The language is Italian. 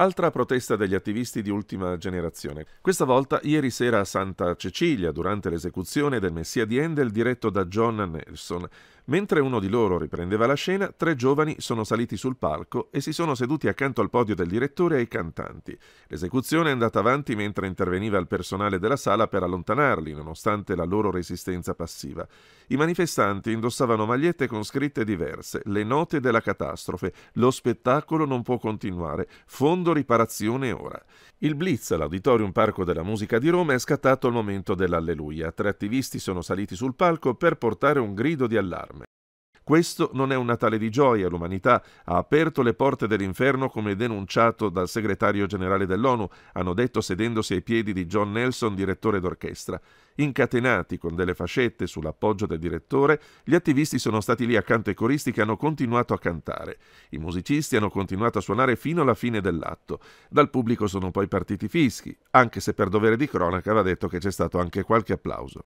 Altra protesta degli attivisti di ultima generazione. Questa volta ieri sera a Santa Cecilia, durante l'esecuzione del Messia di Handel diretto da John Nelson. Mentre uno di loro riprendeva la scena, tre giovani sono saliti sul palco e si sono seduti accanto al podio del direttore e ai cantanti. L'esecuzione è andata avanti mentre interveniva il personale della sala per allontanarli, nonostante la loro resistenza passiva. I manifestanti indossavano magliette con scritte diverse, le note della catastrofe, lo spettacolo non può continuare, fondo secondo riparazione ora. Il blitz l'Auditorium Parco della Musica di Roma è scattato al momento dell'Alleluia. Tre attivisti sono saliti sul palco per portare un grido di allarme. Questo non è un Natale di gioia, l'umanità ha aperto le porte dell'inferno come denunciato dal segretario generale dell'ONU, hanno detto sedendosi ai piedi di John Nelson, direttore d'orchestra. Incatenati con delle fascette sull'appoggio del direttore, gli attivisti sono stati lì accanto ai coristi che hanno continuato a cantare. I musicisti hanno continuato a suonare fino alla fine dell'atto. Dal pubblico sono poi partiti fischi, anche se per dovere di cronaca va detto che c'è stato anche qualche applauso.